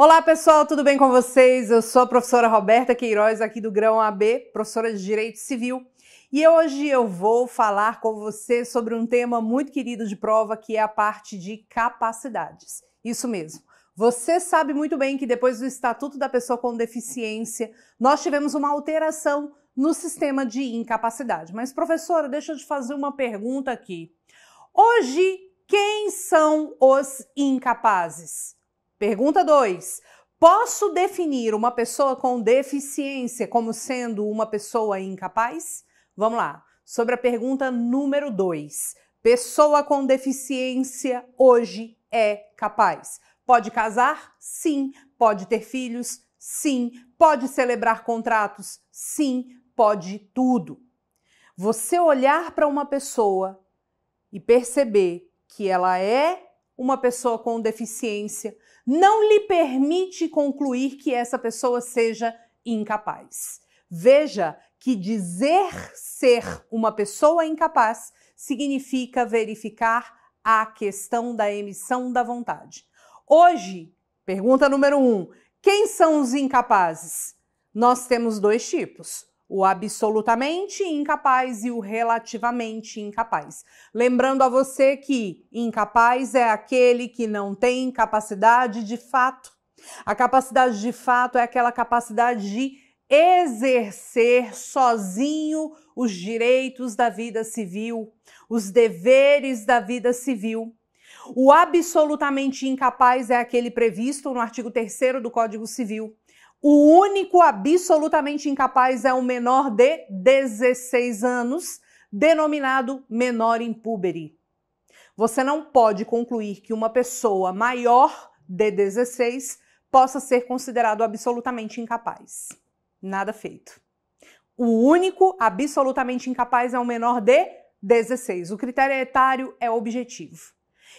Olá pessoal, tudo bem com vocês? Eu sou a professora Roberta Queiroz, aqui do Grão AB, professora de Direito Civil. E hoje eu vou falar com você sobre um tema muito querido de prova, que é a parte de capacidades. Isso mesmo. Você sabe muito bem que depois do Estatuto da Pessoa com Deficiência, nós tivemos uma alteração no sistema de incapacidade. Mas, professora, deixa eu te fazer uma pergunta aqui. Hoje, quem são os incapazes? Pergunta 2. Posso definir uma pessoa com deficiência como sendo uma pessoa incapaz? Vamos lá. Sobre a pergunta número 2. Pessoa com deficiência hoje é capaz. Pode casar? Sim. Pode ter filhos? Sim. Pode celebrar contratos? Sim. Pode tudo. Você olhar para uma pessoa e perceber que ela é uma pessoa com deficiência não lhe permite concluir que essa pessoa seja incapaz. Veja que dizer ser uma pessoa incapaz significa verificar a questão da emissão da vontade. Hoje, pergunta número um: quem são os incapazes? Nós temos dois tipos o absolutamente incapaz e o relativamente incapaz. Lembrando a você que incapaz é aquele que não tem capacidade de fato. A capacidade de fato é aquela capacidade de exercer sozinho os direitos da vida civil, os deveres da vida civil. O absolutamente incapaz é aquele previsto no artigo 3 do Código Civil. O único absolutamente incapaz é o menor de 16 anos, denominado menor impúbere. Você não pode concluir que uma pessoa maior de 16 possa ser considerado absolutamente incapaz. Nada feito. O único absolutamente incapaz é o menor de 16. O critério é etário é objetivo.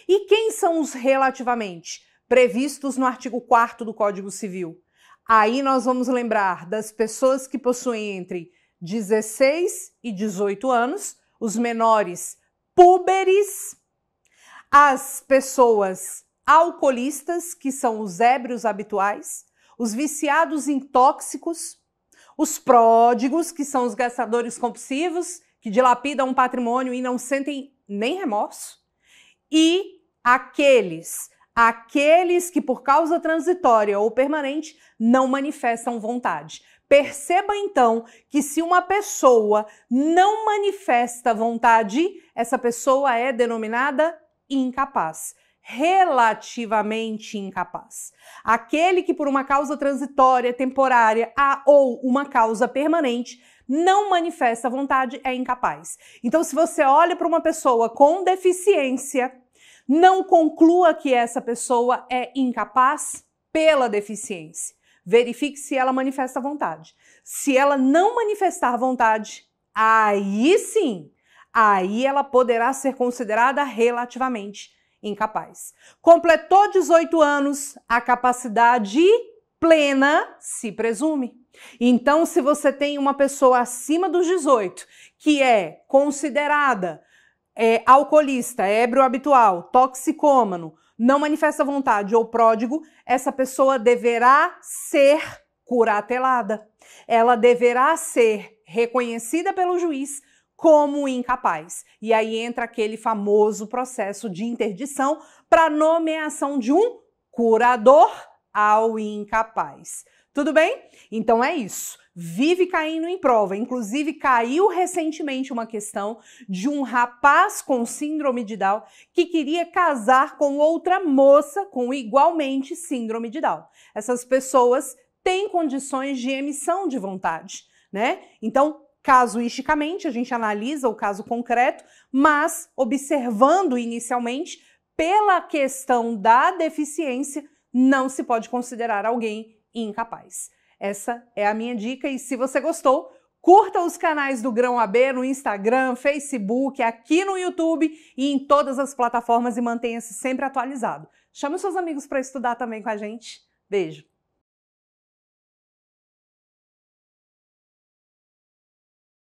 E quem são os relativamente previstos no artigo 4 do Código Civil? Aí nós vamos lembrar das pessoas que possuem entre 16 e 18 anos, os menores púberes, as pessoas alcoolistas, que são os ébrios habituais, os viciados em tóxicos, os pródigos, que são os gastadores compulsivos, que dilapidam um patrimônio e não sentem nem remorso, e aqueles aqueles que por causa transitória ou permanente não manifestam vontade. Perceba então que se uma pessoa não manifesta vontade, essa pessoa é denominada incapaz relativamente incapaz. Aquele que, por uma causa transitória, temporária a, ou uma causa permanente, não manifesta vontade é incapaz. Então, se você olha para uma pessoa com deficiência, não conclua que essa pessoa é incapaz pela deficiência. Verifique se ela manifesta vontade. Se ela não manifestar vontade, aí sim, aí ela poderá ser considerada relativamente incapaz. Completou 18 anos, a capacidade plena se presume. Então, se você tem uma pessoa acima dos 18 que é considerada é alcoolista, é ébrio habitual, toxicômano, não manifesta vontade ou pródigo, essa pessoa deverá ser curatelada. Ela deverá ser reconhecida pelo juiz como incapaz. E aí entra aquele famoso processo de interdição para nomeação de um curador ao incapaz. Tudo bem? Então é isso vive caindo em prova. Inclusive, caiu recentemente uma questão de um rapaz com síndrome de Down que queria casar com outra moça com igualmente síndrome de Down. Essas pessoas têm condições de emissão de vontade, né? Então, casuisticamente, a gente analisa o caso concreto, mas observando inicialmente pela questão da deficiência, não se pode considerar alguém incapaz. Essa é a minha dica e se você gostou, curta os canais do Grão AB no Instagram, Facebook, aqui no YouTube e em todas as plataformas e mantenha-se sempre atualizado. Chame seus amigos para estudar também com a gente. Beijo.